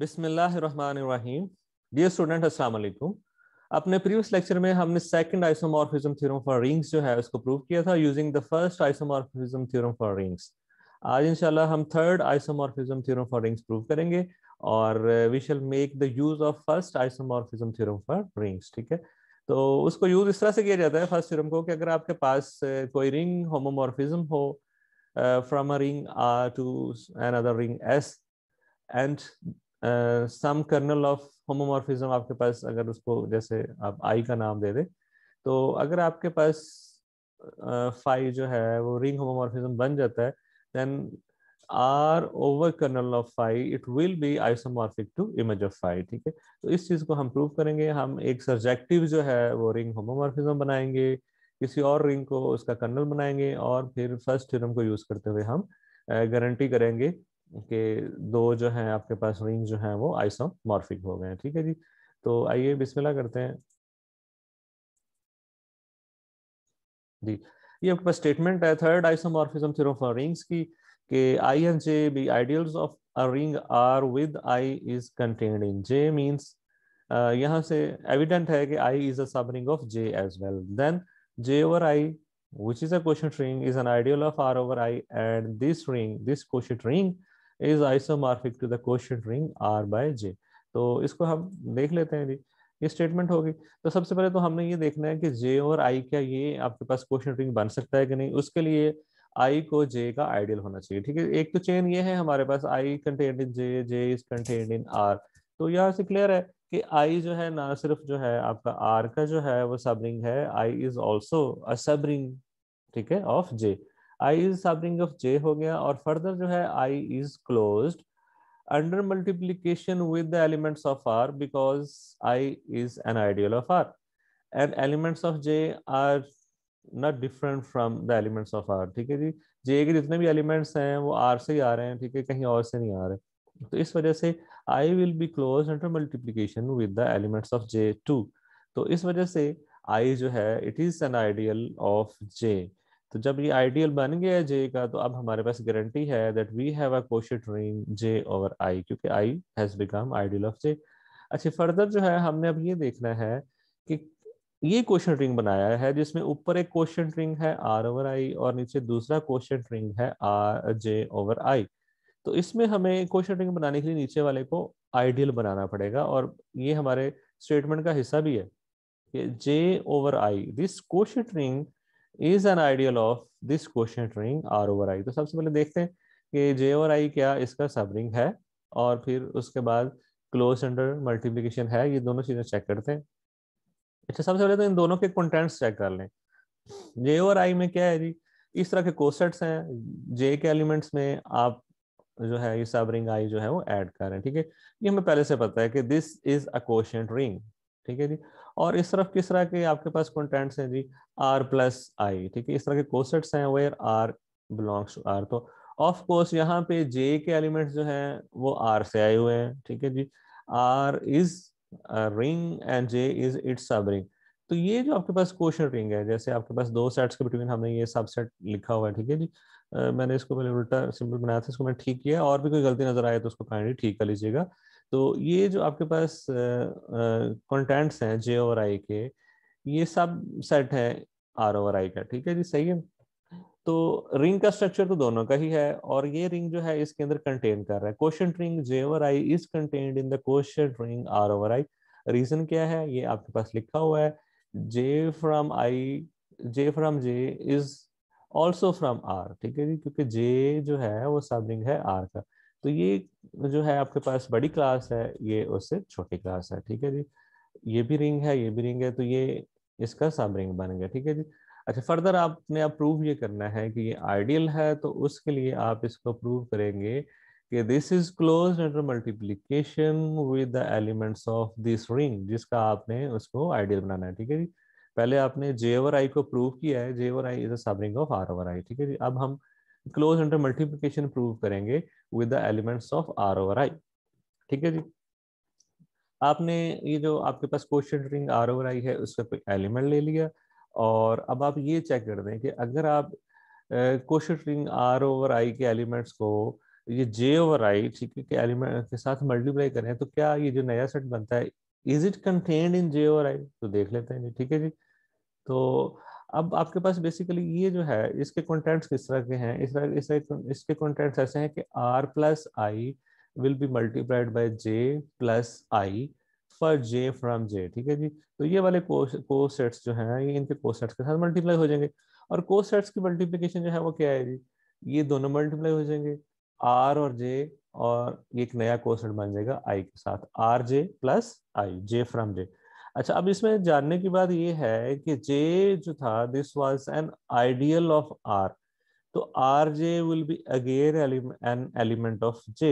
बिस्मिल्लाहिर्रहमानिर्रहीम dear student अस्सलाम वालेकुम अपने प्रीवियस लेक्चर में हमने second isomorphism theorem for rings जो है उसको प्रूव किया था using the first isomorphism theorem for rings आज इंशाल्लाह हम third isomorphism theorem for rings prove करेंगे और we shall make the use of first isomorphism theorem for rings ठीक है तो उसको यूज इस तरह से किया जाता है फर्स्ट थ्योरम को कि अगर आपके पास uh, कोई रिंग होमोमॉर्फिज्म हो from a ring R to another ring S and some kernel of homomorphism आपके पास अगर उसको जैसे आप आई का नाम दे दे तो अगर आपके पास फाइव uh, जो है वो रिंग होमोमॉर्फिज्म बन जाता है then R over kernel of phi it will be isomorphic to image of phi ठीक है तो इस चीज को हम प्रूव करेंगे हम एक सब्जेक्टिव जो है वो रिंग होमोमॉर्फिज्म बनाएंगे किसी और रिंग को उसका कर्नल बनाएंगे और फिर फर्स्ट थ्योरम को यूज करते हुए हम गारंटी करेंगे कि दो जो है आपके पास रिंग जो है वो आइसोमॉर्फिक हो गए ठीक है जी तो आइए बिस्मिल्लाह करते हैं जी ये आपके पास स्टेटमेंट है third isomorphism theorem for rings की कि I and J be ideals of a ring R with I is contained in J means यहाँ से एविडेंट है कि I is a subring of J as well then J over I which is a quotient ring is an ideal of r over i and this ring this quotient ring uh, is isomorphic to the quotient ring R by J तो इसको हम देख लेते हैं जी ये statement होगी तो सबसे पहले तो हमने ये देखना है कि जे और आई क्या ये आपके पास क्वेश्चन रिंग बन सकता है कि नहीं उसके लिए आई को जे का आइडियल होना चाहिए ठीक है एक तो चेन ये है हमारे पास I contained in J J is contained in R तो यहाँ से क्लियर है कि आई जो है ना सिर्फ जो है आपका आर का जो है वो सब रिंग है I is also subring ठीक है of J I is subring of J हो गया और फर्दर जो है I is close under multiplication with the elements of R because I is an ideal of R and elements of J are not different from the elements of R ठीक है जी जे के जितने भी एलिमेंट्स हैं वो आर से ही आ रहे हैं ठीक है कहीं और से नहीं आ रहे तो इस वजह से I will be close under multiplication with the elements of J too तो इस वजह से आई जो है it is an ideal of J तो जब ये आइडियल बन गया है जे का तो अब हमारे पास गारंटी है that we have a quotient ring J over I क्योंकि I has become ideal of J अच्छा फर्दर जो है हमने अब ये देखना है कि ये क्वेश्चन रिंग बनाया है जिसमें ऊपर एक क्वेश्चन रिंग है आर ओवर आई और नीचे दूसरा क्वेश्चन रिंग है आर जे ओवर आई तो इसमें हमें क्वेश्चन रिंग बनाने के लिए नीचे वाले को आइडियल बनाना पड़ेगा और ये हमारे स्टेटमेंट का हिस्सा भी है कि J over I this quotient ring is an ideal of this quotient ring R over I तो सबसे पहले देखते हैं कि जे ओवर आई क्या इसका सब रिंग है और फिर उसके बाद क्लोज अंडर मल्टीप्लीकेशन है ये दोनों चीज़ें चेक करते हैं अच्छा सबसे पहले तो इन दोनों के कंटेंट्स चेक कर लें जे ओवर आई में क्या है जी इस तरह के कोसेट्स हैं जे के एलिमेंट्स में आप जो है ये सब रिंग आई जो है वो ऐड कर रहे हैं ठीक है ये हमें पहले से पता है कि this is a quotient ring ठीक है जी और इस तरफ किस तरह के आपके पास कॉन्टेंट्स हैं जी आर प्लस आई ठीक है इस तरह के कोसेट्स हैं where R belongs to R तो ऑफ कोर्स यहाँ पे जे के एलिमेंट्स जो हैं वो आर से आए हुए हैं ठीक है जी R is ring and J is its subring तो ये जो आपके पास क्वेश्चन रिंग है जैसे आपके पास दो सेट्स के बिटवीन हमने ये सबसेट लिखा हुआ है ठीक है जी आ, मैंने इसको पहले उल्टा सिंपल बनाया था इसको मैंने ठीक किया और भी कोई गलती नजर आए तो उसको फाइनली ठीक कर लीजिएगा तो ये जो आपके पास कंटेंट्स हैं जे और आई के ये सब सेट है आर ओवर आई का ठीक है जी सही है तो रिंग का स्ट्रक्चर तो दोनों का ही है और ये रिंग जो है इसके अंदर कंटेन कर रहा है quotient ring J over I is contained in the quotient ring R over I reason क्या है ये आपके पास लिखा हुआ है J from I J from J is also from R ठीक है जी क्योंकि जे जो है वो सब रिंग है आर का तो ये जो है आपके पास बड़ी क्लास है ये उससे छोटी क्लास है ठीक है जी ये भी रिंग है ये भी रिंग है तो ये इसका सब रिंग बन गया ठीक है जी अच्छा फर्दर आपने आप प्रूव ये करना है कि ये आइडियल है तो उसके लिए आप इसको प्रूव करेंगे कि this is close under multiplication with the elements of this ring जिसका आपने उसको आइडियल बनाना है ठीक है जी पहले आपने जे ओवर आई को प्रूव किया है J over I is a subring of R over I ठीक है जी अब हम क्लोज अंडर मल्टीप्लीकेशन प्रूव करेंगे with the elements of R over I ठीक है जी आपने ये जो आपके पास quotient ring R over I है उसका कोई एलिमेंट ले लिया और अब आप ये चेक कर दें कि अगर आप quotient ring R over I के एलिमेंट्स को ये जे ओवर आई ठीक है के एलिमेंट के साथ मल्टीप्लाई करें तो क्या ये जो नया सेट बनता है is it contained in J over I तो देख लेते हैं जी ठीक है जी तो अब आपके पास बेसिकली ये जो है इसके कंटेंट्स किस तरह के हैं इस तरह इस इसके कंटेंट्स ऐसे हैं कि R plus I will be multiplied by J plus I for J from J ठीक है जी तो ये वाले को सेट्स जो हैं ये इनके को सेट्स के साथ मल्टीप्लाई हो जाएंगे और को सेट्स की मल्टीप्लीकेशन जो है वो क्या है जी ये दोनों मल्टीप्लाई हो जाएंगे आर और जे और एक नया को बन जाएगा आई के साथ R J plus I J from J अच्छा अब इसमें जानने की बात ये है कि जे जो था this was an ideal of R तो R J will be again an element of J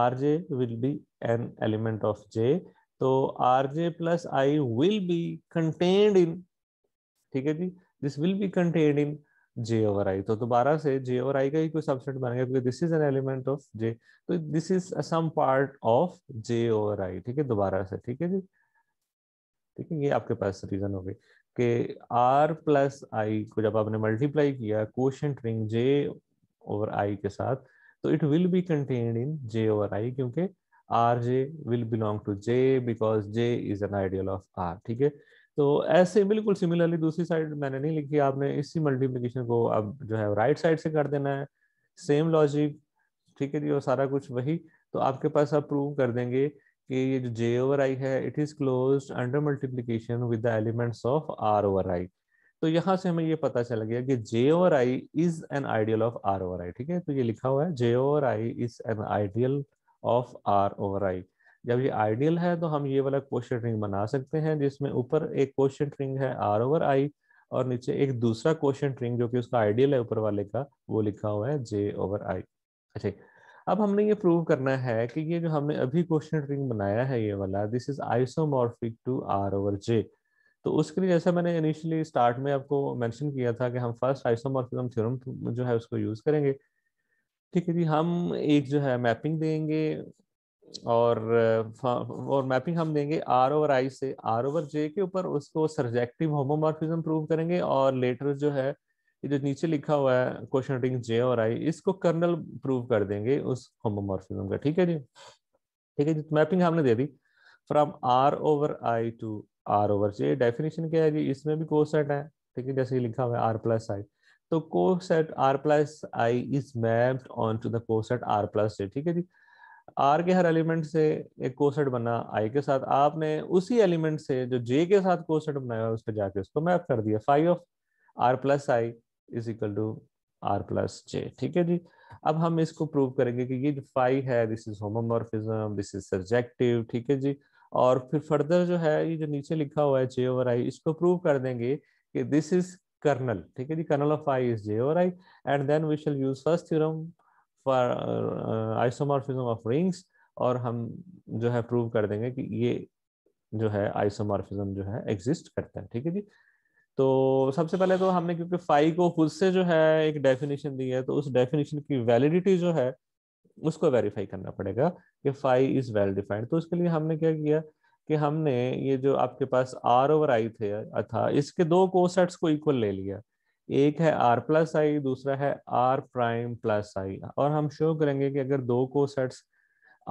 R J will be an element of J तो R J plus I will be contained in ठीक है जी this will be contained in J over I तो दोबारा से जे over आई का ही कोई subset बनेगा क्योंकि this is an element of J तो this is some part of J over I ठीक है दोबारा से ठीक है जी ठीक है ये आपके पास रीजन हो गई कि आर प्लस आई को जब आपने मल्टीप्लाई किया quotient ring J over I के साथ तो it will be contained in J over I क्योंकि R J will belong to J because J is an ideal of R ठीक है तो ऐसे बिल्कुल सिमिलरली दूसरी साइड मैंने नहीं लिखी आपने इसी मल्टीप्लीकेशन को अब जो है राइट right साइड से कर देना है सेम लॉजिक ठीक है जी और सारा कुछ वही तो आपके पास आप प्रूव कर देंगे कि ये जो जे ओवर आई है it is close under multiplication with the elements of R over I तो यहाँ से हमें ये पता चल गया कि J over I is an ideal of R over I ठीक है तो ये लिखा हुआ है J over I is an ideal of R over I जब ये आइडियल है तो हम ये वाला क्वेश्चन रिंग बना सकते हैं जिसमें ऊपर एक क्वेश्चन रिंग है आर ओवर आई और नीचे एक दूसरा क्वेश्चन रिंग जो कि उसका आइडियल है ऊपर वाले का वो लिखा हुआ है जे ओवर आई अच्छा अब हमने ये प्रूव करना है कि ये जो हमने अभी क्वेश्चन रिंग बनाया है ये वाला this is isomorphic to R over J तो उसके लिए जैसा मैंने इनिशियली स्टार्ट में आपको मेंशन किया था कि हम फर्स्ट आइसोमॉर्फिज्म थ्योरम जो है उसको यूज करेंगे ठीक है जी हम एक जो है मैपिंग देंगे और हाँ, और मैपिंग हम देंगे आर ओवर आई से आर ओवर जे के ऊपर उसको सर्जेक्टिव होमोमॉर्फिज्म प्रूव करेंगे और लेटर जो है ये जो नीचे लिखा हुआ है क्वेश्चन रिंग जे और आई इसको कर्नल प्रूव कर देंगे उस होमोमोर्फिज्म का ठीक है जी ठीक है जी मैपिंग तो हमने दे दी from R over I to R over J definition क्या है जी इसमें भी को सेट है ठीक है जैसे लिखा हुआ है आर प्लस आई तो coset R plus I is mapped on to the coset R plus J ठीक है जी आर के हर एलिमेंट से एक कोसेट बना आई के साथ आपने उसी एलिमेंट से जो जे के साथ कोसेट बनाया उस पर जाके उसको मैप कर दिया phi of R plus I is equal to R plus J ठीक है जी अब हम इसको प्रूव करेंगे कि ये जो फाई है this is homomorphism this is surjective ठीक है जी और फिर फर्दर जो है ये जो नीचे लिखा हुआ है जे ओवर आई इसको प्रूव कर देंगे कि दिस इज कर्नल ठीक है जी kernel of I is J over I and then we shall use first theorem for isomorphism of rings और हम जो है प्रूव कर देंगे कि ये जो है आइसोमॉर्फिज्म जो है एग्जिस्ट करता है ठीक है जी तो सबसे पहले तो हमने क्योंकि फाई को खुद से जो है एक डेफिनेशन दी है तो उस डेफिनेशन की वैलिडिटी जो है उसको वेरीफाई करना पड़ेगा कि फाई इज वेल डिफाइंड तो उसके लिए हमने क्या किया कि हमने ये जो आपके पास आर ओवर आई थे था इसके दो कोसेट्स को इक्वल ले लिया एक है आर प्लस आई दूसरा है आर प्राइम प्लस आई और हम शो करेंगे कि अगर दो कोसेट्स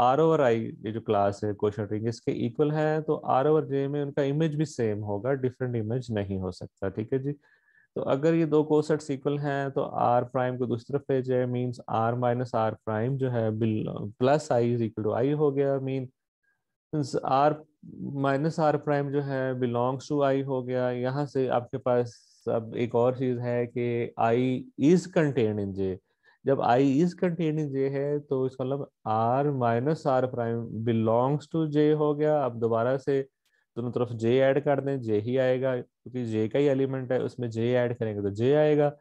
आर ओवर आई ये जो क्लास है क्वेश्चन रिंग इसके इक्वल है तो आर ओवर जे में उनका इमेज भी सेम होगा डिफरेंट इमेज नहीं हो सकता ठीक है जी तो अगर ये दो कोसेट इक्वल हैं तो आर प्राइम को दूसरी तरफ भेज जाए means R minus R prime जो है plus I is equal to I हो गया mean R minus R prime जो है बिलोंग्स टू आई हो गया यहाँ से आपके पास अब एक और चीज़ है कि आई इज कंटेन इन जे जब आई इज कंटेन इन जे है तो इसका मतलब R minus R prime belongs to J हो गया अब दोबारा से दोनों तरफ जे ऐड कर दें जे ही आएगा क्योंकि जे का ही एलिमेंट है उसमें जे ऐड करेंगे तो जे आएगा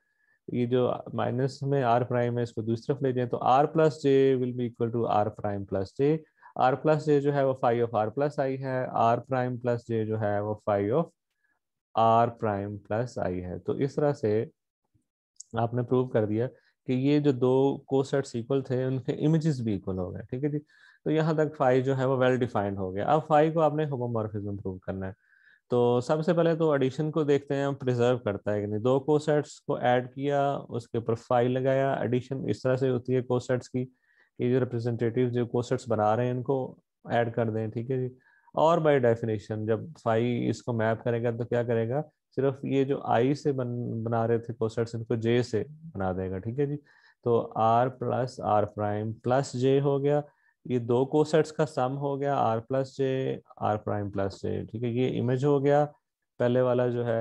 ये जो माइनस में आर प्राइम है इसको दूसरी तरफ ले जाए तो R plus J will be equal to R prime plus J R plus J जो है वो phi of R plus I है आर प्राइम प्लस जे जो है वो phi of R prime plus I है तो इस तरह से आपने प्रूव कर दिया कि ये जो दो को सेट इक्वल थे उनके इमेजेस भी इक्वल हो गए ठीक है जी तो यहाँ तक फाइव जो है वो वेल डिफाइंड हो गया अब फाइव को आपने होमोमोरफिज्म प्रूव करना है तो सबसे पहले तो एडिशन को देखते हैं हम प्रिजर्व करता है कि नहीं दो कोसेट्स को ऐड किया उसके ऊपर फाइव लगाया एडिशन इस तरह से होती है कोसेट्स की कि जो रिप्रेजेंटेटिव जो कोसेट्स बना रहे हैं इनको ऐड कर दें ठीक है जी और बाई डेफिनेशन जब फाइव इसको मैप करेगा तो क्या करेगा सिर्फ ये जो आई से बन बना रहे थे कोसेट्स इनको जे से बना देगा ठीक है जी तो R plus R prime plus J हो गया ये दो कोसेट्स का सम हो गया R plus J R prime plus J ठीक है ये इमेज हो गया पहले वाला जो है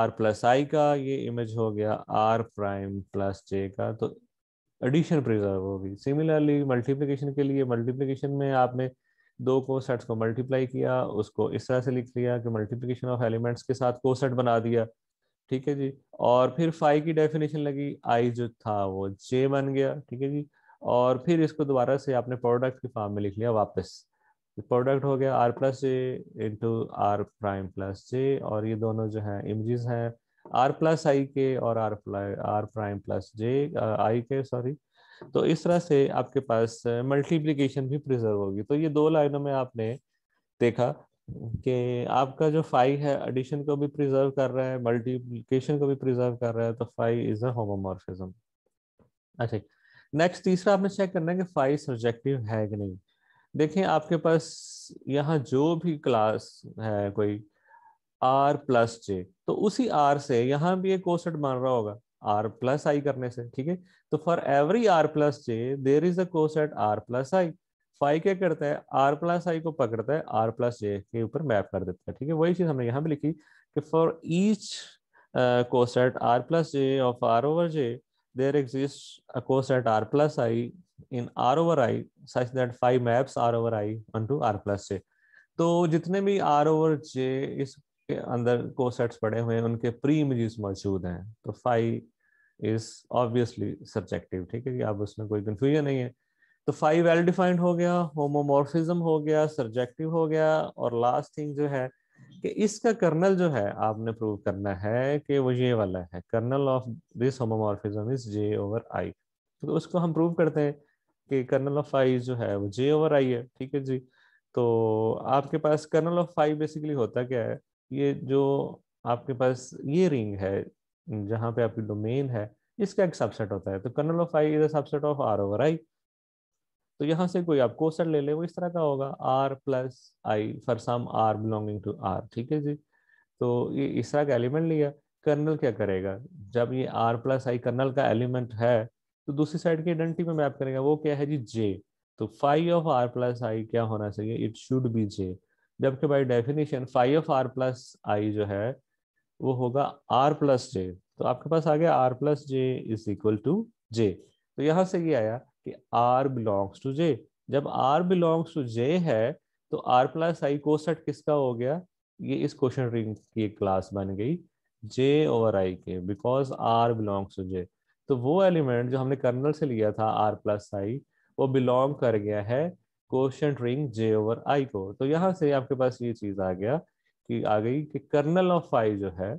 आर प्लस आई का ये इमेज हो गया आर प्राइम प्लस जे का तो एडिशन प्रिजर्व होगी सिमिलरली मल्टीप्लीकेशन के लिए मल्टीप्लीकेशन में आपने दो कोसेट्स को मल्टीप्लाई किया उसको इस तरह से लिख लिया कि मल्टीप्लिकेशन ऑफ एलिमेंट्स के साथ कोसेट बना दिया ठीक है जी और फिर फाइव की डेफिनेशन लगी आई जो था वो जे बन गया ठीक है जी और फिर इसको दोबारा से आपने प्रोडक्ट के फॉर्म में लिख लिया वापस प्रोडक्ट हो गया R plus J into R prime plus J और ये दोनों जो हैं इमेजेस हैं आर प्लस आई के और R plus R prime plus J I के सॉरी तो इस तरह से आपके पास मल्टीप्लीकेशन भी प्रिजर्व होगी तो ये दो लाइनों में आपने देखा कि आपका जो फाइव है एडिशन को भी प्रिजर्व कर रहा है मल्टीप्लीकेशन को भी प्रिजर्व कर रहा है तो फाइव इज अ अच्छा नेक्स्ट तीसरा आपने चेक करना है कि फाइव सब्जेक्टिव है कि नहीं देखें आपके पास यहाँ जो भी क्लास है कोई आर प्लस जे तो उसी आर से यहाँ भी एक कोसट मान रहा होगा आर प्लस आई करने से ठीक है तो for every R plus J there is a coset R plus I phi क्या करता है आर प्लस आई को पकड़ता है आर प्लस जे के ऊपर मैप कर देता है ठीक है वही चीज हमने यहाँ पे लिखी कि for each coset R plus J of R over J there exist a coset R plus I in R over I such that phi maps R over I on to R plus J तो जितने भी are over जे इस के अंदर cosets पड़े हुए हैं उनके प्री इमेजेस मौजूद हैं तो फाइव इज ऑब्वियसली सब्जेक्टिव ठीक है कि आप उसमें कोई कंफ्यूजन नहीं है तो फाइव वेल डिफाइंड हो गया होमोमोर्फिज्म हो गया सब्जेक्टिव हो गया और लास्ट थिंग जो है कि इसका कर्नल जो है आपने प्रूव करना है कि वो ये वाला है kernel of this homomorphism is J over I तो उसको हम प्रूव करते हैं कि कर्नल ऑफ आई जो है वो जे ओवर आई है ठीक है जी तो आपके पास कर्नल ऑफ फाइव बेसिकली होता क्या है ये जो आपके पास ये रिंग है जहां पे आपकी डोमेन है इसका एक सबसेट होता है तो kernel of I is subset of R over I तो यहाँ से कोई आप कोसर ले लें वो इस तरह का होगा R plus I for some R belonging to R ठीक है जी तो ये इस तरह का एलिमेंट लिया कर्नल क्या करेगा जब ये आर प्लस आई कर्नल का एलिमेंट है तो दूसरी साइड की आइडेंटिटी में मैप करेगा वो क्या है जी जे तो phi of R plus I क्या होना चाहिए इट शुड बी जे जबकि by definition phi of R plus I जो है वो होगा आर प्लस जे तो आपके पास आ गया R plus J is equal to J तो यहाँ से ये आया कि आर बिलोंग्स टू जे जब आर बिलोंग्स टू जे है तो आर प्लस आई कोसेट किसका हो गया ये इस क्वेश्चन रिंग की एक क्लास बन गई जे ओवर आई के because R belongs to J तो वो एलिमेंट जो हमने कर्नल से लिया था आर प्लस आई वो बिलोंग कर गया है quotient ring J over I को तो यहाँ से आपके पास ये चीज आ गया की आ गई कि कर्नल ऑफ आई जो है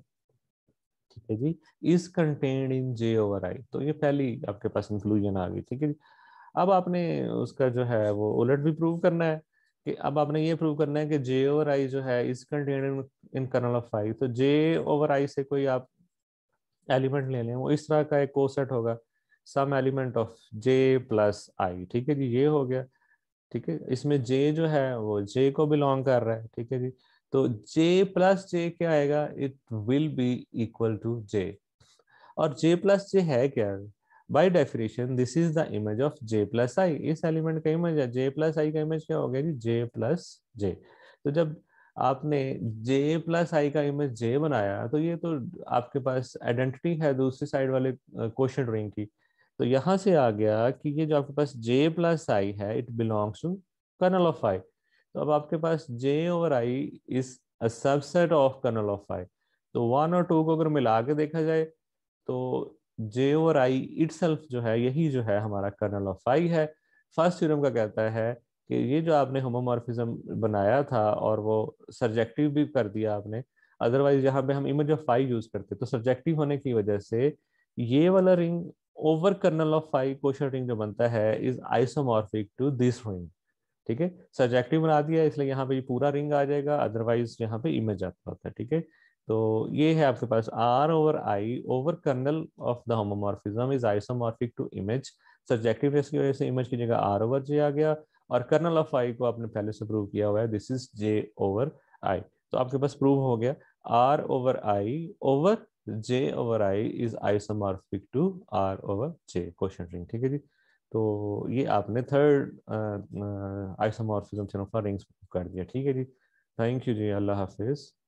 ठीक है जी is contained in J over I तो ये पहली आपके पास इंक्लूजन आ गई ठीक है जी अब आपने उसका जो है वो उलट भी प्रूव करना है कि अब आपने ये प्रूव करना है कि जे ओवर आई जो है is contained in kernel of I तो जे ओवर आई से कोई आप एलिमेंट ले लें वो इस तरह का एक कोसेट होगा some element of J plus I ठीक है जी ये हो गया ठीक है इसमें जे जो है वो जे को बिलोंग कर रहा है ठीक है जी तो जे प्लस जे क्या आएगा it will be equal to J और जे प्लस जे है क्या By definition this is the image of J plus I इस एलिमेंट का इमेज है J plus I का इमेज क्या हो गया जी J plus J. तो जब आपने J plus I का इमेज J बनाया तो ये तो आपके पास आइडेंटिटी है दूसरी साइड वाले क्वेश्चन रिंग की तो यहाँ से आ गया कि ये जो आपके पास जे प्लस आई है it belongs to kernel of I तो अब आपके पास J over I is a subset of kernel of I तो वन और टू को अगर मिला के देखा जाए तो जे ओवर आई इट जो है यही जो है हमारा कर्नल ऑफ आई है फर्स्ट थ्योरम का कहता है कि ये जो आपने होमोमॉर्फिज्म बनाया था और वो सब्जेक्टिव भी कर दिया आपने अदरवाइज यहाँ पे हम इमेज ऑफ फाइव यूज करते तो सब्जेक्टिव होने की वजह से ये वाला ring over kernel of phi कोशर रिंग जो बनता है is isomorphic to this ring ठीक है सब्जेक्टिव बना दिया इसलिए यहाँ पे पूरा रिंग आ जाएगा अदरवाइज यहाँ पे इमेज आता होता है ठीक है तो ये है आपके पास R over I over kernel of the homomorphism is isomorphic to image surjective रेस की वजह से इमेज की जगह आर ओवर जे आ गया और कर्नल ऑफ आई को आपने पहले से प्रूव किया हुआ है this is J over I तो आपके पास प्रूव हो गया R over I over J over I is isomorphic to R over J quotient ring ठीक है जी तो ये आपने थर्ड आइसोमॉर्फिज्म सिनोफा रिंग्स कर दिया ठीक है जी थैंक यू जी अल्लाह हाफिज़